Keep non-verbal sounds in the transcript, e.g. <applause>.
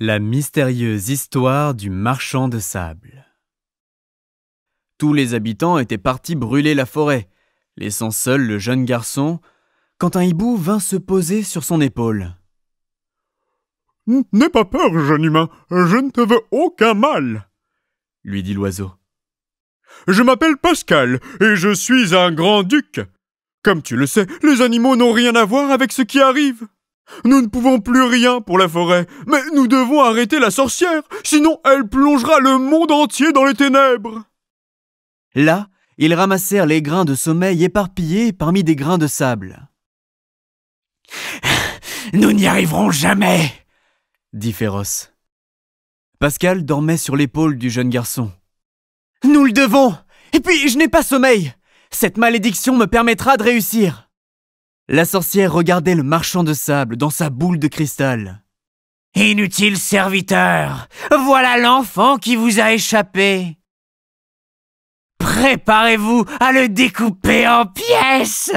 La mystérieuse histoire du marchand de sable. Tous les habitants étaient partis brûler la forêt, laissant seul le jeune garçon, quand un hibou vint se poser sur son épaule. N'aie pas peur, jeune humain, je ne te veux aucun mal, lui dit l'oiseau. Je m'appelle Pascal, et je suis un grand duc. Comme tu le sais, les animaux n'ont rien à voir avec ce qui arrive. Nous ne pouvons plus rien pour la forêt, mais nous devons arrêter la sorcière, sinon elle plongera le monde entier dans les ténèbres. Là, ils ramassèrent les grains de sommeil éparpillés parmi des grains de sable. <laughs> Nous n'y arriverons jamais, dit Féroce. Pascal dormait sur l'épaule du jeune garçon. Nous le devons. Et puis je n'ai pas sommeil. Cette malédiction me permettra de réussir. La sorcière regardait le marchand de sable dans sa boule de cristal. Inutile serviteur, voilà l'enfant qui vous a échappé. Préparez-vous à le découper en pièces.